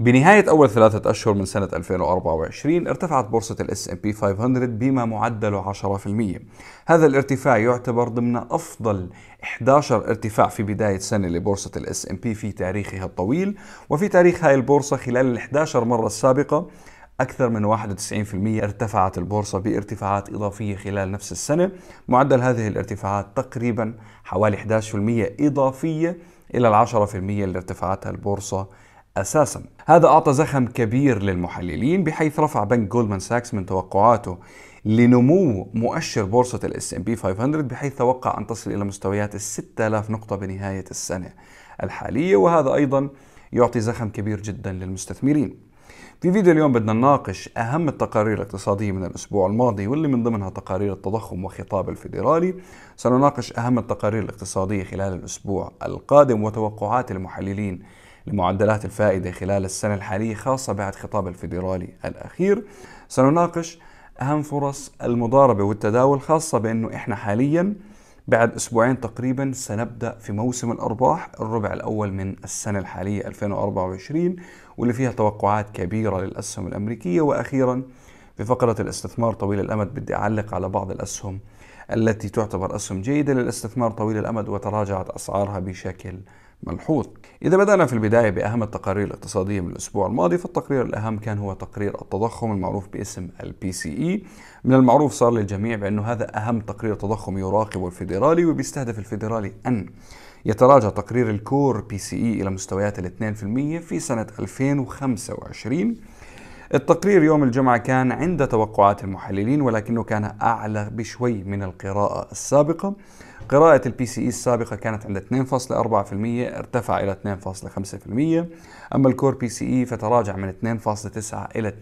بنهاية أول ثلاثة أشهر من سنة 2024 ارتفعت بورصة الاس S&P بي 500 بما معدله 10% هذا الارتفاع يعتبر ضمن أفضل 11 ارتفاع في بداية سنة لبورصة الاس S&P بي في تاريخها الطويل وفي تاريخ هاي البورصة خلال الـ 11 مرة السابقة أكثر من 91% ارتفعت البورصة بارتفاعات إضافية خلال نفس السنة معدل هذه الارتفاعات تقريبا حوالي 11% إضافية إلى العشرة في المية اللي ارتفعتها البورصة أساسا هذا أعطى زخم كبير للمحللين بحيث رفع بنك جولدمان ساكس من توقعاته لنمو مؤشر بورصة الاس ام بي 500 بحيث توقع أن تصل إلى مستويات الـ 6000 نقطة بنهاية السنة الحالية وهذا أيضا يعطي زخم كبير جدا للمستثمرين في فيديو اليوم بدنا نناقش أهم التقارير الاقتصادية من الأسبوع الماضي واللي من ضمنها تقارير التضخم وخطاب الفيدرالي سنناقش أهم التقارير الاقتصادية خلال الأسبوع القادم وتوقعات المحللين لمعدلات الفائدة خلال السنة الحالية خاصة بعد خطاب الفيدرالي الأخير سنناقش أهم فرص المضاربة والتداول خاصة بأنه إحنا حالياً بعد أسبوعين تقريبا سنبدأ في موسم الأرباح الربع الأول من السنة الحالية 2024 واللي فيها توقعات كبيرة للأسهم الأمريكية وأخيرا في فقرة الاستثمار طويل الأمد بدي أعلق على بعض الأسهم التي تعتبر أسهم جيدة للاستثمار طويل الأمد وتراجعت أسعارها بشكل ملحوظ إذا بدأنا في البداية بأهم التقارير الاقتصادية من الأسبوع الماضي فالتقرير الأهم كان هو تقرير التضخم المعروف باسم البي سي إي من المعروف صار للجميع بأنه هذا أهم تقرير تضخم يراقب الفيدرالي وبيستهدف الفيدرالي أن يتراجع تقرير الكور بي سي إي إلى مستويات ال 2% في سنة 2025 التقرير يوم الجمعة كان عند توقعات المحللين ولكنه كان أعلى بشوي من القراءة السابقة قراءة البي سي اي e السابقة كانت عند 2.4% ارتفع إلى 2.5% أما الكور بي سي اي فتراجع من 2.9 إلى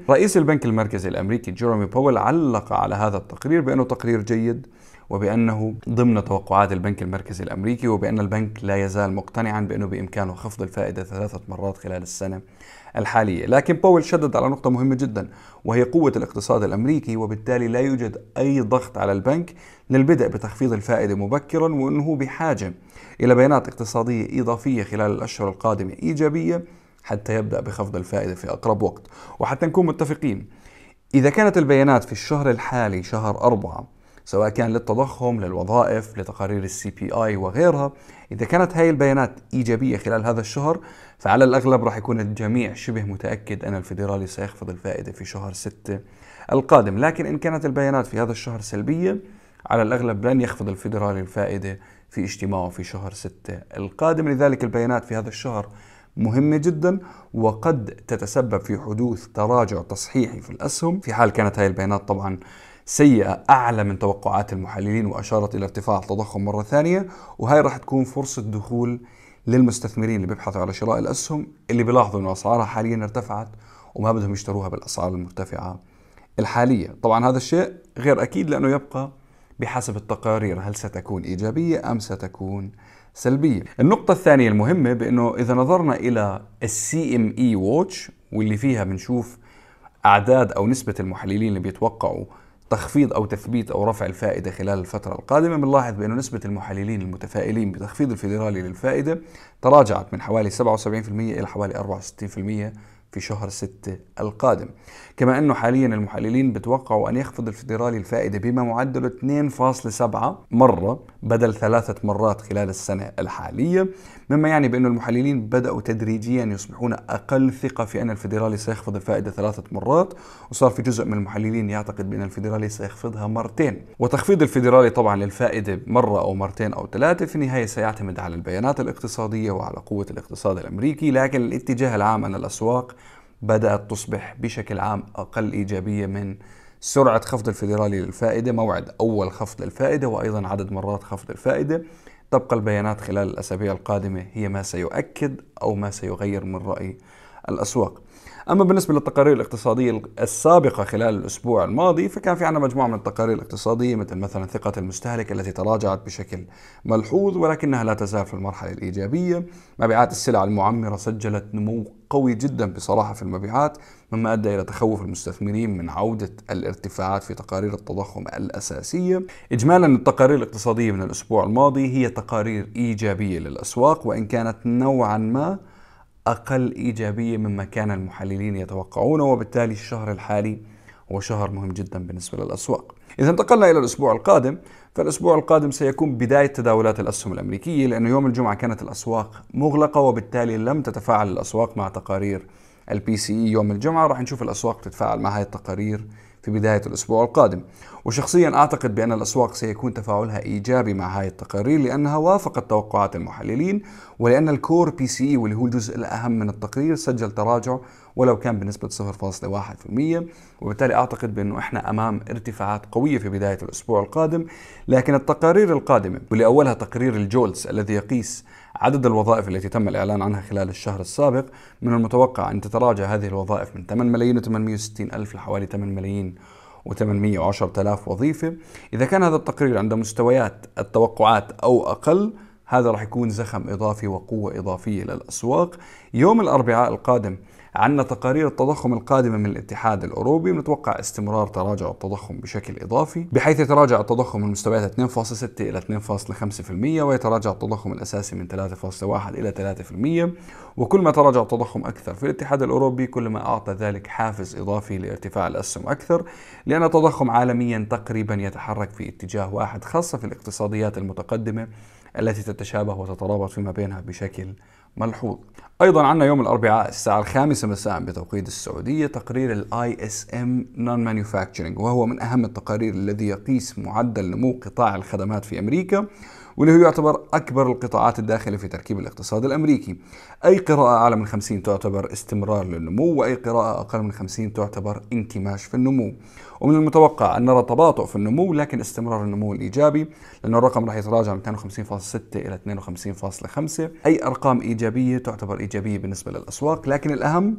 2.8% رئيس البنك المركزي الأمريكي جيرومي بول علق على هذا التقرير بأنه تقرير جيد وبأنه ضمن توقعات البنك المركزي الأمريكي وبأن البنك لا يزال مقتنعا بأنه بإمكانه خفض الفائدة ثلاثة مرات خلال السنة الحالية لكن باول شدد على نقطة مهمة جدا وهي قوة الاقتصاد الأمريكي وبالتالي لا يوجد أي ضغط على البنك للبدء بتخفيض الفائدة مبكرا وأنه بحاجة إلى بيانات اقتصادية إضافية خلال الأشهر القادمة إيجابية حتى يبدأ بخفض الفائدة في أقرب وقت وحتى نكون متفقين إذا كانت البيانات في الشهر الحالي شهر أربعة سواء كان للتضخم للوظائف لتقارير السي بي اي وغيرها اذا كانت هاي البيانات ايجابيه خلال هذا الشهر فعلى الاغلب راح يكون الجميع شبه متاكد ان الفيدرالي سيخفض الفائده في شهر 6 القادم لكن ان كانت البيانات في هذا الشهر سلبيه على الاغلب لن يخفض الفيدرالي الفائده في اجتماعه في شهر 6 القادم لذلك البيانات في هذا الشهر مهمة جدا وقد تتسبب في حدوث تراجع تصحيحي في الأسهم في حال كانت هذه البيانات طبعا سيئة أعلى من توقعات المحللين وأشارت إلى ارتفاع التضخم مرة ثانية وهي راح تكون فرصة دخول للمستثمرين اللي بيبحثوا على شراء الأسهم اللي بيلاحظوا انه أسعارها حاليا ارتفعت وما بدهم يشتروها بالأسعار المرتفعة الحالية طبعا هذا الشيء غير أكيد لأنه يبقى بحسب التقارير هل ستكون إيجابية أم ستكون سلبية النقطة الثانية المهمة بأنه إذا نظرنا إلى السي ام اي واتش واللي فيها بنشوف أعداد أو نسبة المحللين اللي بيتوقعوا تخفيض أو تثبيت أو رفع الفائدة خلال الفترة القادمة بنلاحظ بانه نسبة المحللين المتفائلين بتخفيض الفيدرالي للفائدة تراجعت من حوالي 77% إلى حوالي 64% في شهر 6 القادم كما أنه حاليا المحللين بتوقعوا أن يخفض الفيدرالي الفائدة بما معدله 2.7 مرة بدل ثلاثة مرات خلال السنة الحالية مما يعني بأن المحللين بدأوا تدريجيا يصبحون أقل ثقة في أن الفيدرالي سيخفض الفائدة ثلاثة مرات وصار في جزء من المحللين يعتقد بأن الفيدرالي سيخفضها مرتين وتخفيض الفيدرالي طبعا للفائدة مرة أو مرتين أو ثلاثة في النهاية سيعتمد على البيانات الاقتصادية وعلى قوة الاقتصاد الأمريكي لكن الاتجاه العام أن الأسواق بدأت تصبح بشكل عام أقل إيجابية من سرعة خفض الفيدرالي للفائدة موعد أول خفض للفائدة وأيضا عدد مرات خفض الفائدة تبقى البيانات خلال الأسابيع القادمة هي ما سيؤكد أو ما سيغير من رأي الأسواق أما بالنسبة للتقارير الاقتصادية السابقة خلال الأسبوع الماضي فكان في عندنا مجموعة من التقارير الاقتصادية مثل مثلا ثقة المستهلك التي تراجعت بشكل ملحوظ ولكنها لا تزال في المرحلة الإيجابية مبيعات السلع المعمرة سجلت نمو قوي جدا بصراحة في المبيعات مما أدى إلى تخوف المستثمرين من عودة الارتفاعات في تقارير التضخم الأساسية إجمالا التقارير الاقتصادية من الأسبوع الماضي هي تقارير إيجابية للأسواق وإن كانت نوعا ما أقل إيجابية مما كان المحللين يتوقعونه وبالتالي الشهر الحالي هو شهر مهم جدا بالنسبة للأسواق إذا انتقلنا إلى الأسبوع القادم فالأسبوع القادم سيكون بداية تداولات الأسهم الأمريكية لأن يوم الجمعة كانت الأسواق مغلقة وبالتالي لم تتفاعل الأسواق مع تقارير البي سي اي e يوم الجمعة راح نشوف الأسواق تتفاعل مع هذه التقارير في بداية الأسبوع القادم وشخصيا أعتقد بأن الأسواق سيكون تفاعلها إيجابي مع هذه التقارير لأنها وافقت توقعات المحللين ولأن الكور بي سي واللي هو الجزء الأهم من التقرير سجل تراجع ولو كان بنسبة 0.1% وبالتالي أعتقد بأنه إحنا أمام ارتفاعات قوية في بداية الأسبوع القادم لكن التقارير القادمة واللي أولها تقرير الجولز الذي يقيس عدد الوظائف التي تم الإعلان عنها خلال الشهر السابق من المتوقع أن تتراجع هذه الوظائف من 8 ملايين و860 ألف لحوالي 8 ملايين و810 آلاف وظيفة إذا كان هذا التقرير عند مستويات التوقعات أو أقل هذا راح يكون زخم إضافي وقوة إضافية للأسواق يوم الأربعاء القادم عندنا تقارير التضخم القادمة من الاتحاد الأوروبي بنتوقع استمرار تراجع التضخم بشكل إضافي بحيث يتراجع التضخم من مستويات 2.6 إلى 2.5% ويتراجع التضخم الأساسي من 3.1 إلى 3% وكل ما تراجع التضخم أكثر في الاتحاد الأوروبي كل ما أعطى ذلك حافز إضافي لارتفاع الأسهم أكثر لأن التضخم عالميا تقريبا يتحرك في اتجاه واحد خاصة في الاقتصاديات المتقدمة التي تتشابه وتترابط فيما بينها بشكل ملحوظ ايضا عندنا يوم الاربعاء الساعه الخامسة مساء بتوقيت السعوديه تقرير الاي اس ام نون مانيفاكتشرنج وهو من اهم التقارير الذي يقيس معدل نمو قطاع الخدمات في امريكا واللي هو يعتبر أكبر القطاعات الداخلة في تركيب الاقتصاد الأمريكي أي قراءة أعلى من 50 تعتبر استمرار للنمو وأي قراءة أقل من 50 تعتبر انكماش في النمو ومن المتوقع أن نرى تباطؤ في النمو لكن استمرار النمو الإيجابي لأن الرقم راح يتراجع من 52.6 إلى 52.5 أي أرقام إيجابية تعتبر إيجابية بالنسبة للأسواق لكن الأهم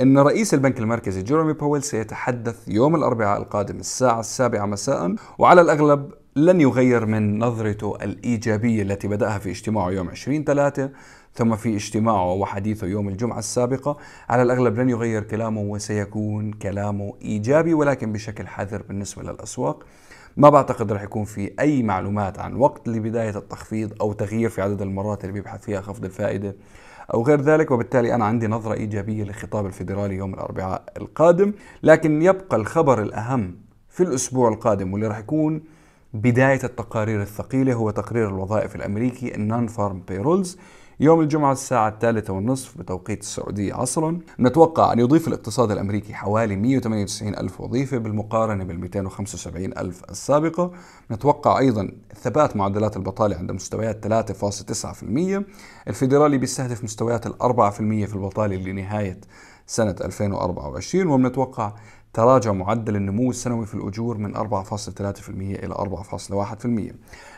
أن رئيس البنك المركزي جيرومي باول سيتحدث يوم الأربعاء القادم الساعة السابعة مساء وعلى الأغلب لن يغير من نظرته الإيجابية التي بدأها في اجتماعه يوم 20 3 ثم في اجتماعه وحديثه يوم الجمعة السابقة على الأغلب لن يغير كلامه وسيكون كلامه إيجابي ولكن بشكل حذر بالنسبة للأسواق ما بعتقد رح يكون في أي معلومات عن وقت لبداية التخفيض أو تغيير في عدد المرات اللي بيبحث فيها خفض الفائدة أو غير ذلك وبالتالي أنا عندي نظرة إيجابية لخطاب الفيدرالي يوم الأربعاء القادم لكن يبقى الخبر الأهم في الأسبوع القادم واللي رح يكون بداية التقارير الثقيلة هو تقرير الوظائف الأمريكي النون فارم بيرولز يوم الجمعة الساعة الثالثة والنصف بتوقيت السعودية عصرا نتوقع أن يضيف الاقتصاد الأمريكي حوالي 198 ألف وظيفة بالمقارنة بال 275 ألف السابقة نتوقع أيضا ثبات معدلات البطالة عند مستويات 3.9% الفيدرالي بيستهدف مستويات ال 4% في البطالة لنهاية سنة 2024 وبنتوقع تراجع معدل النمو السنوي في الأجور من 4.3% إلى 4.1%.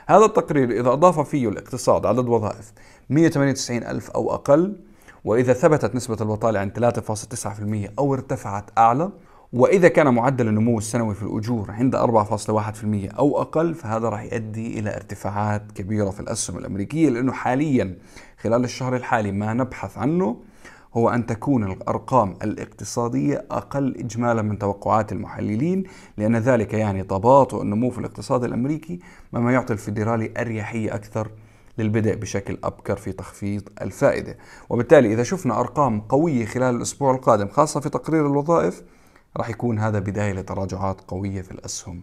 هذا التقرير إذا أضاف فيه الاقتصاد عدد وظائف 198 ألف أو أقل وإذا ثبتت نسبة البطالة عند 3.9% أو ارتفعت أعلى وإذا كان معدل النمو السنوي في الأجور عند 4.1% أو أقل فهذا راح يؤدي إلى ارتفاعات كبيرة في الأسهم الأمريكية لأنه حاليا خلال الشهر الحالي ما نبحث عنه هو أن تكون الأرقام الاقتصادية أقل إجمالا من توقعات المحللين لأن ذلك يعني تباطؤ النمو في الاقتصاد الأمريكي مما يعطي الفيدرالي أريحية أكثر للبدء بشكل أبكر في تخفيض الفائدة وبالتالي إذا شفنا أرقام قوية خلال الأسبوع القادم خاصة في تقرير الوظائف راح يكون هذا بداية لتراجعات قوية في الأسهم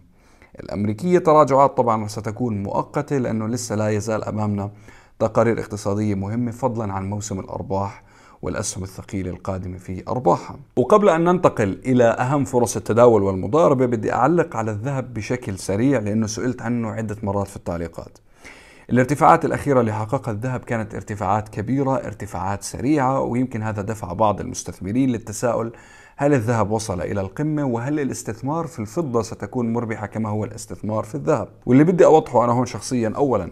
الأمريكية تراجعات طبعا ستكون مؤقتة لأنه لسه لا يزال أمامنا تقارير اقتصادية مهمة فضلا عن موسم الأرباح والأسهم الثقيلة القادمة في أرباحها وقبل أن ننتقل إلى أهم فرص التداول والمضاربة بدي أعلق على الذهب بشكل سريع لأنه سئلت عنه عدة مرات في التعليقات الارتفاعات الأخيرة اللي حققها الذهب كانت ارتفاعات كبيرة ارتفاعات سريعة ويمكن هذا دفع بعض المستثمرين للتساؤل هل الذهب وصل إلى القمة وهل الاستثمار في الفضة ستكون مربحة كما هو الاستثمار في الذهب واللي بدي أوضحه أنا هون شخصيا أولا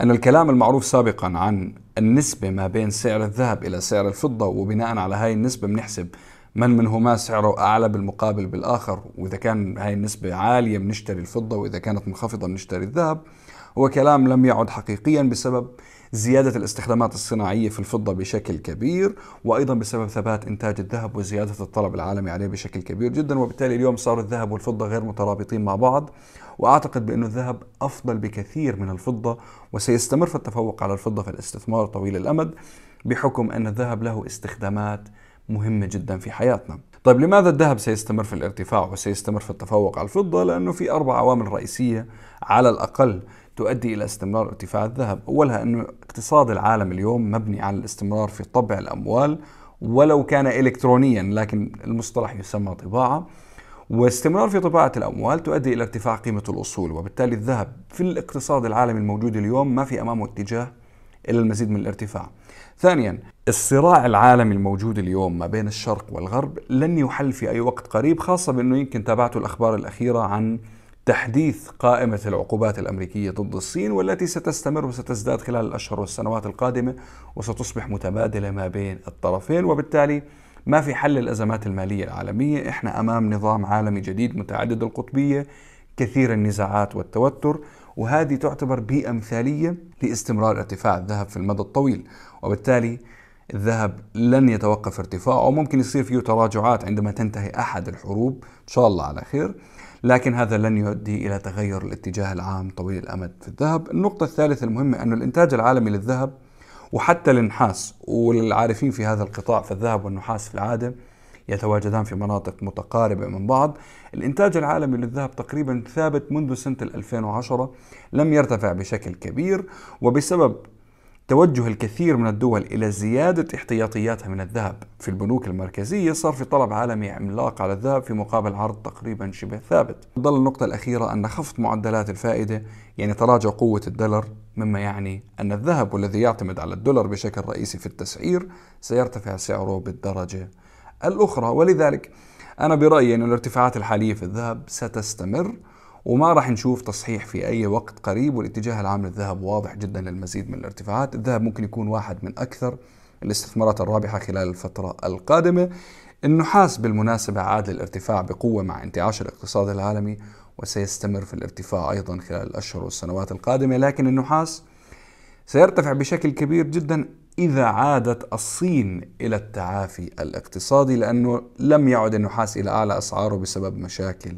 أن الكلام المعروف سابقا عن النسبة ما بين سعر الذهب إلى سعر الفضة وبناء على هاي النسبة بنحسب من منهما سعره أعلى بالمقابل بالآخر وإذا كان هاي النسبة عالية بنشتري الفضة وإذا كانت منخفضة بنشتري الذهب هو كلام لم يعد حقيقيا بسبب زيادة الاستخدامات الصناعية في الفضة بشكل كبير وأيضا بسبب ثبات إنتاج الذهب وزيادة الطلب العالمي عليه بشكل كبير جدا وبالتالي اليوم صار الذهب والفضة غير مترابطين مع بعض وأعتقد بأن الذهب أفضل بكثير من الفضة وسيستمر في التفوق على الفضة في الاستثمار طويل الأمد بحكم أن الذهب له استخدامات مهمة جدا في حياتنا طيب لماذا الذهب سيستمر في الارتفاع وسيستمر في التفوق على الفضة؟ لأنه في أربع عوامل رئيسية على الأقل تؤدي إلى استمرار ارتفاع الذهب أولها أن اقتصاد العالم اليوم مبني على الاستمرار في طبع الأموال ولو كان إلكترونيا لكن المصطلح يسمى طباعة واستمرار في طباعة الأموال تؤدي إلى ارتفاع قيمة الأصول وبالتالي الذهب في الاقتصاد العالمي الموجود اليوم ما في أمامه اتجاه إلى المزيد من الارتفاع ثانيا الصراع العالمي الموجود اليوم ما بين الشرق والغرب لن يحل في أي وقت قريب خاصة بأنه يمكن تابعتوا الأخبار الأخيرة عن تحديث قائمة العقوبات الأمريكية ضد الصين والتي ستستمر وستزداد خلال الأشهر والسنوات القادمة وستصبح متبادلة ما بين الطرفين وبالتالي ما في حل الأزمات المالية العالمية إحنا أمام نظام عالمي جديد متعدد القطبية كثير النزاعات والتوتر وهذه تعتبر بيئة مثالية لاستمرار ارتفاع الذهب في المدى الطويل وبالتالي الذهب لن يتوقف ارتفاعه وممكن يصير فيه تراجعات عندما تنتهي أحد الحروب إن شاء الله على خير لكن هذا لن يؤدي إلى تغير الاتجاه العام طويل الأمد في الذهب النقطة الثالثة المهمة أن الإنتاج العالمي للذهب وحتى النحاس وللعارفين في هذا القطاع فالذهب والنحاس في العادة يتواجدان في مناطق متقاربة من بعض الإنتاج العالمي للذهب تقريبا ثابت منذ سنة 2010 لم يرتفع بشكل كبير وبسبب توجه الكثير من الدول إلى زيادة احتياطياتها من الذهب في البنوك المركزية صار في طلب عالمي عملاق على الذهب في مقابل عرض تقريبا شبه ثابت تظل النقطة الأخيرة أن خفض معدلات الفائدة يعني تراجع قوة الدولار مما يعني أن الذهب والذي يعتمد على الدولار بشكل رئيسي في التسعير سيرتفع سعره بالدرجة الأخرى ولذلك أنا برأيي أن الارتفاعات الحالية في الذهب ستستمر وما راح نشوف تصحيح في أي وقت قريب والاتجاه العام للذهب واضح جدا للمزيد من الارتفاعات الذهب ممكن يكون واحد من أكثر الاستثمارات الرابحة خلال الفترة القادمة النحاس بالمناسبة عاد للارتفاع بقوة مع انتعاش الاقتصاد العالمي وسيستمر في الارتفاع أيضا خلال الأشهر والسنوات القادمة لكن النحاس سيرتفع بشكل كبير جدا إذا عادت الصين إلى التعافي الاقتصادي لأنه لم يعد النحاس إلى أعلى أسعاره بسبب مشاكل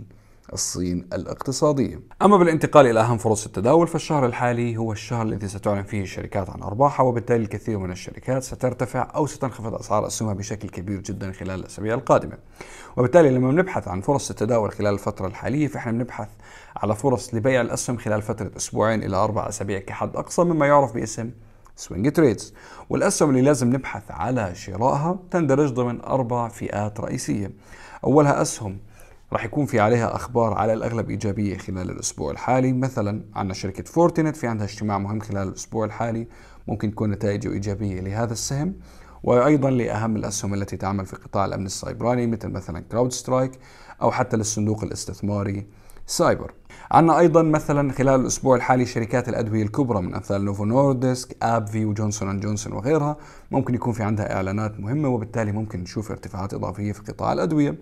الصين الاقتصادية أما بالانتقال إلى أهم فرص التداول فالشهر الحالي هو الشهر الذي ستعلن فيه الشركات عن أرباحها وبالتالي الكثير من الشركات سترتفع أو ستنخفض أسعار أسهمها بشكل كبير جدا خلال الأسابيع القادمة وبالتالي لما بنبحث عن فرص التداول خلال الفترة الحالية فإحنا بنبحث على فرص لبيع الأسهم خلال فترة أسبوعين إلى أربع أسابيع كحد أقصى مما يعرف باسم سوينج تريدز والأسهم اللي لازم نبحث على شرائها تندرج ضمن أربع فئات رئيسية أولها أسهم راح يكون في عليها أخبار على الأغلب إيجابية خلال الأسبوع الحالي مثلا عندنا شركة فورتينت في عندها اجتماع مهم خلال الأسبوع الحالي ممكن تكون نتائجه إيجابية لهذا السهم وأيضا لأهم الأسهم التي تعمل في قطاع الأمن السيبراني مثل مثلا كراود سترايك أو حتى للصندوق الاستثماري سايبر عندنا أيضا مثلا خلال الأسبوع الحالي شركات الأدوية الكبرى من أمثال نوفو نوردسك أبفي وجونسون أند جونسون وغيرها ممكن يكون في عندها إعلانات مهمة وبالتالي ممكن نشوف ارتفاعات إضافية في قطاع الأدوية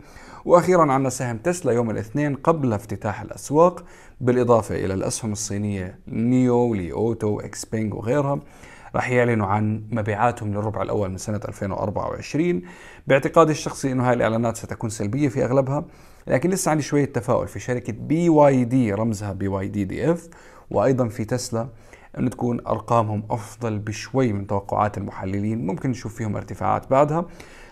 وأخيرا عندنا سهم تسلا يوم الاثنين قبل افتتاح الأسواق بالإضافة إلى الأسهم الصينية نيو إكس إكسبينج وغيرها راح يعلنوا عن مبيعاتهم للربع الأول من سنة 2024 باعتقادي الشخصي أنه هاي الإعلانات ستكون سلبية في أغلبها لكن لسه عندي شوية تفاؤل في شركة بي واي دي رمزها بي واي دي دي اف وأيضا في تسلا أن تكون أرقامهم أفضل بشوي من توقعات المحللين ممكن نشوف فيهم ارتفاعات بعدها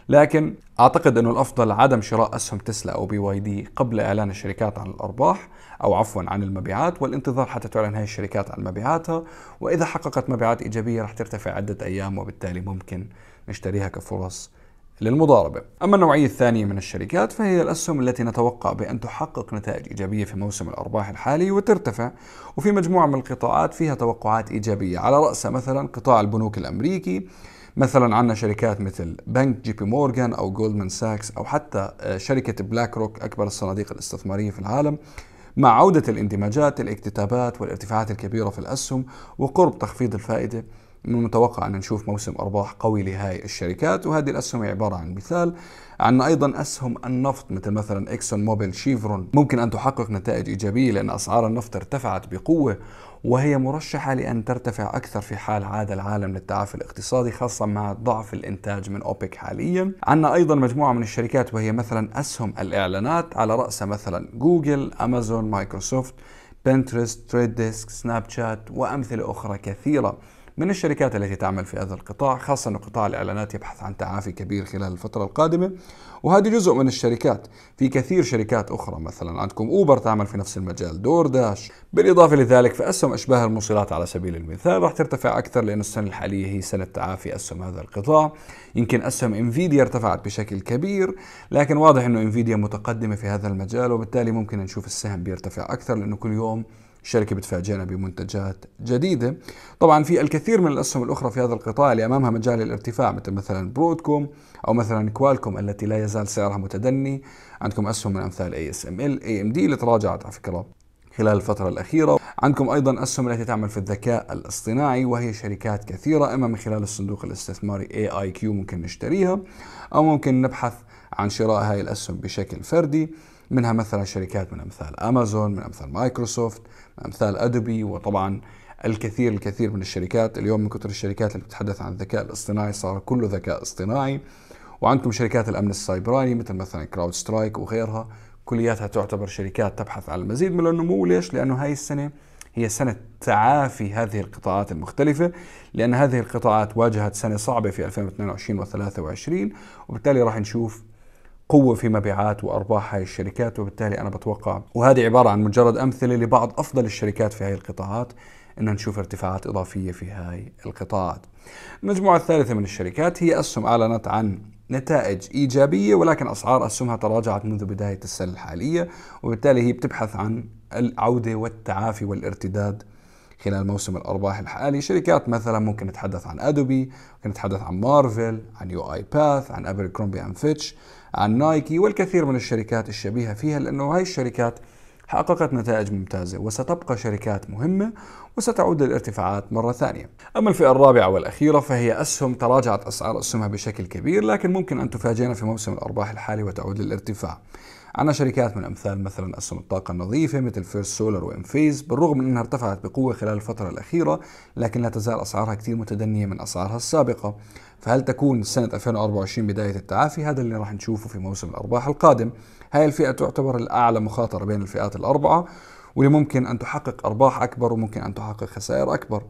لكن اعتقد انه الافضل عدم شراء اسهم تسلا او بي واي دي قبل اعلان الشركات عن الارباح او عفوا عن المبيعات والانتظار حتى تعلن هاي الشركات عن مبيعاتها واذا حققت مبيعات ايجابيه راح ترتفع عده ايام وبالتالي ممكن نشتريها كفرص للمضاربة أما النوعية الثانية من الشركات فهي الأسهم التي نتوقع بأن تحقق نتائج إيجابية في موسم الأرباح الحالي وترتفع وفي مجموعة من القطاعات فيها توقعات إيجابية على رأسها مثلا قطاع البنوك الأمريكي مثلا عندنا شركات مثل بنك جي بي مورغان او جولدمان ساكس او حتى آه، شركه بلاك روك اكبر الصناديق الاستثماريه في العالم مع عودة الاندماجات الاكتتابات والارتفاعات الكبيرة في الأسهم وقرب تخفيض الفائدة من المتوقع أن نشوف موسم أرباح قوي لهي الشركات وهذه الأسهم هي عبارة عن مثال عندنا أيضا أسهم النفط مثل مثلا إكسون موبيل شيفرون ممكن أن تحقق نتائج إيجابية لأن أسعار النفط ارتفعت بقوة وهي مرشحة لأن ترتفع أكثر في حال عاد العالم للتعافي الاقتصادي خاصة مع ضعف الإنتاج من أوبك حاليا عندنا أيضا مجموعة من الشركات وهي مثلا أسهم الإعلانات على رأسها مثلا جوجل أمازون مايكروسوفت بنترست تريد ديسك سناب شات وأمثلة أخرى كثيرة من الشركات التي تعمل في هذا القطاع خاصة أن قطاع الإعلانات يبحث عن تعافي كبير خلال الفترة القادمة وهذه جزء من الشركات في كثير شركات أخرى مثلا عندكم أوبر تعمل في نفس المجال دور داش بالإضافة لذلك فأسهم أشباه الموصلات على سبيل المثال راح ترتفع أكثر لأن السنة الحالية هي سنة تعافي أسهم هذا القطاع يمكن أسهم انفيديا ارتفعت بشكل كبير لكن واضح أنه انفيديا متقدمة في هذا المجال وبالتالي ممكن نشوف السهم بيرتفع أكثر لأنه كل يوم الشركة بتفاجئنا بمنتجات جديدة طبعا في الكثير من الأسهم الأخرى في هذا القطاع اللي أمامها مجال الارتفاع مثل مثلا برودكوم أو مثلا كوالكوم التي لا يزال سعرها متدني عندكم أسهم من أمثال اي اس ام ال اي ام دي اللي تراجعت على فكرة خلال الفترة الأخيرة عندكم أيضا أسهم التي تعمل في الذكاء الاصطناعي وهي شركات كثيرة إما من خلال الصندوق الاستثماري AIQ ممكن نشتريها أو ممكن نبحث عن شراء هاي الأسهم بشكل فردي منها مثلا شركات من أمثال أمازون من أمثال مايكروسوفت امثال ادوبي وطبعا الكثير الكثير من الشركات اليوم من كثر الشركات اللي بتتحدث عن الذكاء الاصطناعي صار كله ذكاء اصطناعي وعندكم شركات الامن السايبراني مثل مثلا كراود سترايك وغيرها كلياتها تعتبر شركات تبحث عن المزيد من النمو ليش؟ لانه هاي السنه هي سنة تعافي هذه القطاعات المختلفة لأن هذه القطاعات واجهت سنة صعبة في 2022 و 23 وبالتالي راح نشوف قوة في مبيعات وأرباح هاي الشركات وبالتالي أنا بتوقع وهذه عبارة عن مجرد أمثلة لبعض أفضل الشركات في هاي القطاعات أن نشوف ارتفاعات إضافية في هاي القطاعات المجموعة الثالثة من الشركات هي أسهم أعلنت عن نتائج إيجابية ولكن أسعار أسهمها تراجعت منذ بداية السنة الحالية وبالتالي هي بتبحث عن العودة والتعافي والارتداد خلال موسم الأرباح الحالي شركات مثلا ممكن نتحدث عن أدوبي ممكن نتحدث عن مارفل عن يو آي باث عن أبر كرومبي أند فيتش عن نايكي والكثير من الشركات الشبيهة فيها لأنه هاي الشركات حققت نتائج ممتازة وستبقى شركات مهمة وستعود للارتفاعات مرة ثانية أما الفئة الرابعة والأخيرة فهي أسهم تراجعت أسعار أسهمها بشكل كبير لكن ممكن أن تفاجئنا في موسم الأرباح الحالي وتعود للارتفاع عندنا شركات من أمثال مثلا أسهم الطاقة النظيفة مثل فيرست سولر وإنفيز بالرغم من أنها ارتفعت بقوة خلال الفترة الأخيرة لكن لا تزال أسعارها كثير متدنية من أسعارها السابقة فهل تكون سنة 2024 بداية التعافي هذا اللي راح نشوفه في موسم الأرباح القادم هاي الفئة تعتبر الأعلى مخاطرة بين الفئات الأربعة واللي ممكن أن تحقق أرباح أكبر وممكن أن تحقق خسائر أكبر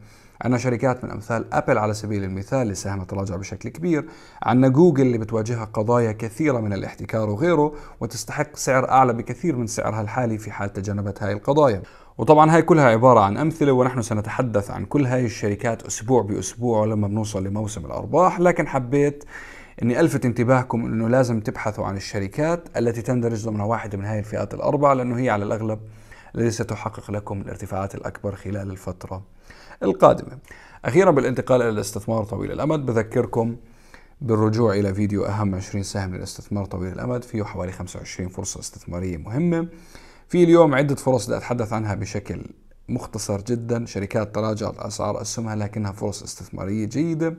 عندنا شركات من امثال ابل على سبيل المثال اللي ساهمت تراجع بشكل كبير، عندنا جوجل اللي بتواجهها قضايا كثيره من الاحتكار وغيره وتستحق سعر اعلى بكثير من سعرها الحالي في حال تجنبت هاي القضايا. وطبعا هاي كلها عبارة عن أمثلة ونحن سنتحدث عن كل هاي الشركات أسبوع بأسبوع لما بنوصل لموسم الأرباح لكن حبيت اني الفت انتباهكم انه لازم تبحثوا عن الشركات التي تندرج ضمن واحده من هذه الفئات الاربع لانه هي على الاغلب التي ستحقق لكم الارتفاعات الاكبر خلال الفتره القادمة أخيرا بالانتقال إلى الاستثمار طويل الأمد بذكركم بالرجوع إلى فيديو أهم 20 سهم للاستثمار طويل الأمد فيه حوالي 25 فرصة استثمارية مهمة في اليوم عدة فرص بدي أتحدث عنها بشكل مختصر جدا شركات تراجعت أسعار أسهمها لكنها فرص استثمارية جيدة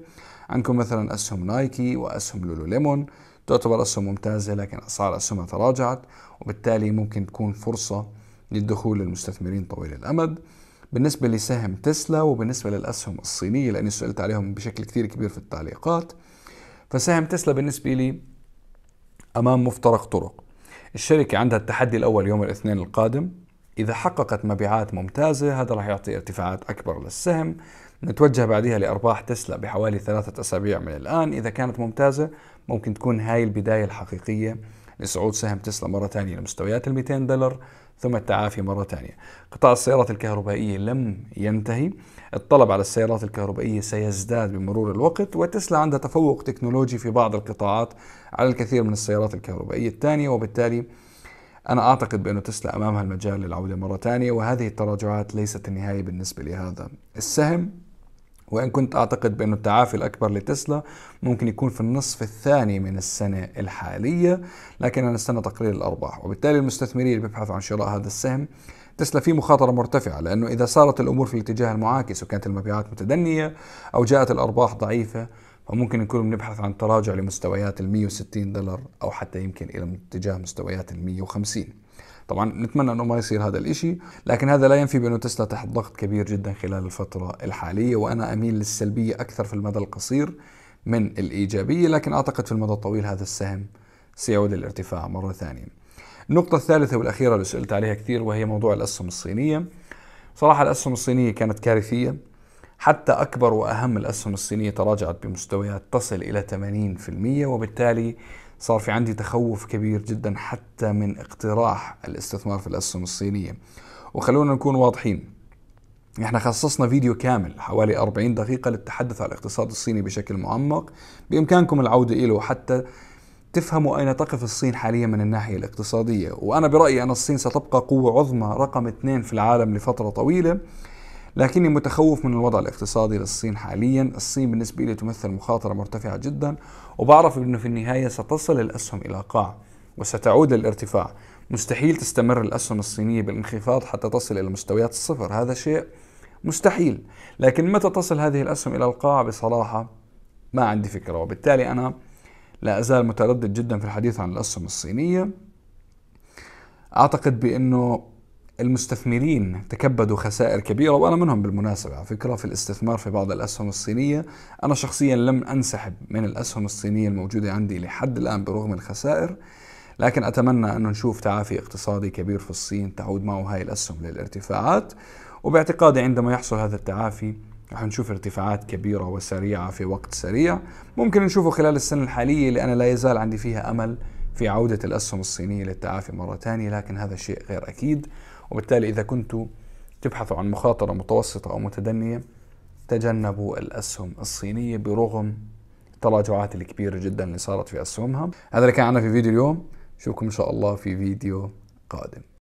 عندكم مثلا أسهم نايكي وأسهم لولو ليمون تعتبر أسهم ممتازة لكن أسعار أسهمها تراجعت وبالتالي ممكن تكون فرصة للدخول للمستثمرين طويل الأمد بالنسبة لسهم تسلا وبالنسبة للأسهم الصينية لأني سئلت عليهم بشكل كتير كبير في التعليقات فسهم تسلا بالنسبة لي أمام مفترق طرق الشركة عندها التحدي الأول يوم الاثنين القادم إذا حققت مبيعات ممتازة هذا راح يعطي ارتفاعات أكبر للسهم نتوجه بعدها لأرباح تسلا بحوالي ثلاثة أسابيع من الآن إذا كانت ممتازة ممكن تكون هاي البداية الحقيقية لصعود سهم تسلا مرة ثانية لمستويات ال 200 دولار ثم التعافي مرة ثانية قطاع السيارات الكهربائية لم ينتهي الطلب على السيارات الكهربائية سيزداد بمرور الوقت وتسلا عندها تفوق تكنولوجي في بعض القطاعات على الكثير من السيارات الكهربائية الثانية وبالتالي أنا أعتقد بأنه تسلا أمامها المجال للعودة مرة ثانية وهذه التراجعات ليست النهاية بالنسبة لهذا السهم وإن كنت أعتقد بأن التعافي الأكبر لتسلا ممكن يكون في النصف الثاني من السنة الحالية لكن نستنى تقرير الأرباح وبالتالي المستثمرين اللي بيبحثوا عن شراء هذا السهم تسلا في مخاطرة مرتفعة لأنه إذا صارت الأمور في الاتجاه المعاكس وكانت المبيعات متدنية أو جاءت الأرباح ضعيفة فممكن نكون بنبحث عن تراجع لمستويات ال 160 دولار أو حتى يمكن إلى اتجاه مستويات ال 150 طبعا نتمنى انه ما يصير هذا الإشي لكن هذا لا ينفي بانه تسلا تحت ضغط كبير جدا خلال الفتره الحاليه وانا اميل للسلبيه اكثر في المدى القصير من الايجابيه لكن اعتقد في المدى الطويل هذا السهم سيعود للارتفاع مره ثانيه. النقطة الثالثة والأخيرة اللي سئلت عليها كثير وهي موضوع الأسهم الصينية. صراحة الأسهم الصينية كانت كارثية حتى أكبر وأهم الأسهم الصينية تراجعت بمستويات تصل إلى 80% وبالتالي صار في عندي تخوف كبير جدا حتى من اقتراح الاستثمار في الاسهم الصينيه وخلونا نكون واضحين احنا خصصنا فيديو كامل حوالي 40 دقيقة للتحدث عن الاقتصاد الصيني بشكل معمق بإمكانكم العودة إليه حتى تفهموا أين تقف الصين حاليا من الناحية الاقتصادية وأنا برأيي أن الصين ستبقى قوة عظمى رقم اثنين في العالم لفترة طويلة لكني متخوف من الوضع الاقتصادي للصين حاليا الصين بالنسبة لي تمثل مخاطرة مرتفعة جدا وبعرف أنه في النهاية ستصل الأسهم إلى قاع وستعود للارتفاع مستحيل تستمر الأسهم الصينية بالانخفاض حتى تصل إلى مستويات الصفر هذا شيء مستحيل لكن متى تصل هذه الأسهم إلى القاع بصراحة ما عندي فكرة وبالتالي أنا لا أزال متردد جدا في الحديث عن الأسهم الصينية أعتقد بأنه المستثمرين تكبدوا خسائر كبيرة وأنا منهم بالمناسبة على فكرة في الاستثمار في بعض الأسهم الصينية أنا شخصيا لم أنسحب من الأسهم الصينية الموجودة عندي لحد الآن برغم الخسائر لكن أتمنى أنه نشوف تعافي اقتصادي كبير في الصين تعود معه هاي الأسهم للارتفاعات وباعتقادي عندما يحصل هذا التعافي رح نشوف ارتفاعات كبيرة وسريعة في وقت سريع ممكن نشوفه خلال السنة الحالية لأن لا يزال عندي فيها أمل في عودة الأسهم الصينية للتعافي مرة ثانية لكن هذا شيء غير أكيد وبالتالي إذا كنتم تبحثوا عن مخاطرة متوسطة أو متدنية تجنبوا الأسهم الصينية برغم التراجعات الكبيرة جدا اللي صارت في أسهمها هذا اللي كان عنا في فيديو اليوم نشوفكم إن شاء الله في فيديو قادم